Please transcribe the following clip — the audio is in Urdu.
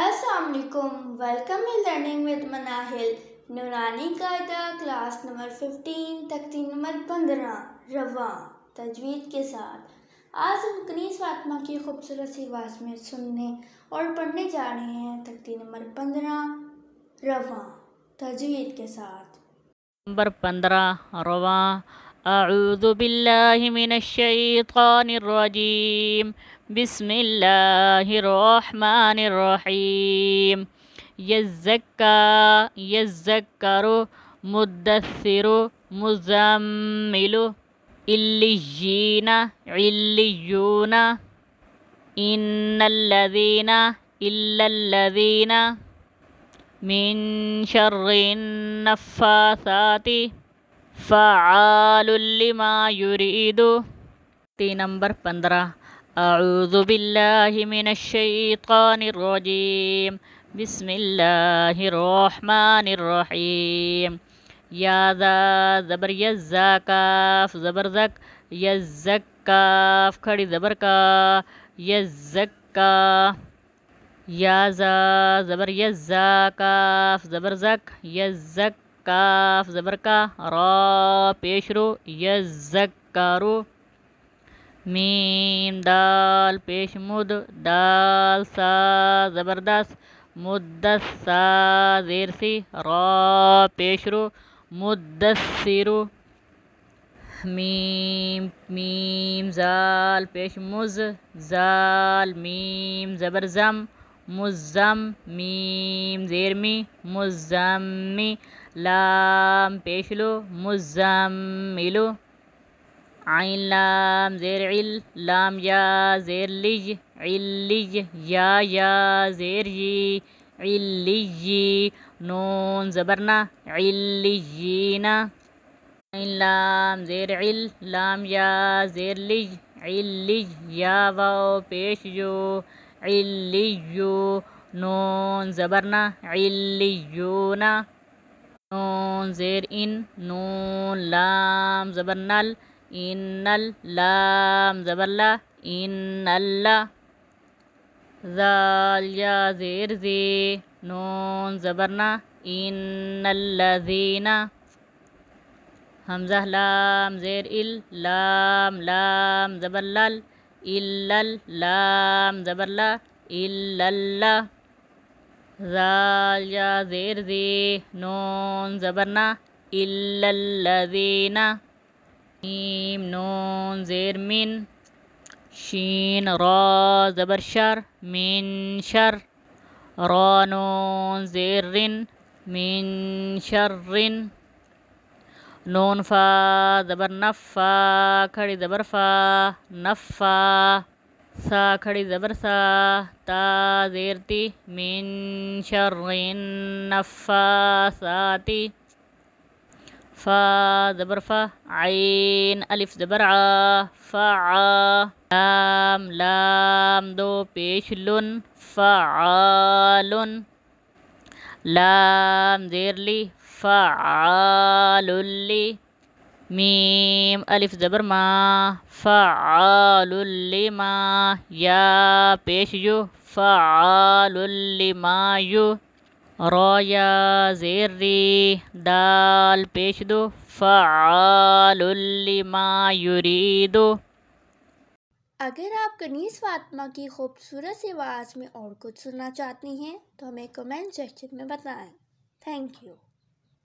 السلام علیکم welcome a learning with Manahil Noorani class number fifteen تختی نمبر پندرہ رواں تجوید کے ساتھ آج ہم کنیز فاطمہ کی خوبصورت سی واس میں سننے اور پڑھنے جا رہے ہیں تختی نمبر پندرہ رواں تجوید کے ساتھ نمبر پندرہ رواں أعوذ بالله من الشيطان الرجيم بسم الله الرحمن الرحيم يزكى يذكر مدثر مزمل اللي عليون إن الذين إلا الذين من شر النفاثات فعال لما یرید تین نمبر پندرہ اعوذ باللہ من الشیطان الرجیم بسم اللہ الرحمن الرحیم یا ذا زبر یس ذاکاف زبر ذک یزاف کھڑی زبرکا یزکہ یابر یا ذا زبر زبر زک یزک کاف زبر کا را پیش رو یزکارو میم دال پیش مد دال سا زیر سی را پیش مد می میم میم زال پیش مز زال میم زبر زم مزم میم زیرمی مزم లాం పేషులు ముజమ్మిలు ఆయిన్ లాం జేర్ ఇల్ లాం యా జేర్ లిజ్ ఇల్లిజ్ యా యా జేర్ జీ ఇల్లిజీ నూన్ జబర్నా ఇల్లిజీనా عين لام زير عل لام يا زير لج علج يا واو پیش جو علجو نون زبرنا علجونا نون زير إن نون لام زبر نل إن اللام زبر لا إن الله ذال يا زير زي نون زبرنا إن الذين همزة لام زير إل لام لام زبر لل إلا اللام زبر لا إلا الله زال یا زیر زی نون زبرنا نی میم نون زیر من شین را زبر شر من شر را نون زیر رن من شر رن نون فا زبر نفا کھڑی دبر نف نفا سا کھڑی زبر سا تا زیرتی من شر نفاساتی فا زبر فا ظبر ف عین الف زبرآم لام لام دو پیش لن فعل لام زیر لی زیرلی لی میم الف زبر ما فعال لما یا پیش یو فعال یو رو یا ری دال پیش دو فعال لما دو اگر آپ کنیز فاطمہ کی خوبصورت آواز میں اور کچھ سننا چاہتی ہیں تو ہمیں کمنٹ سیکشن میں بتائیں تھینک یو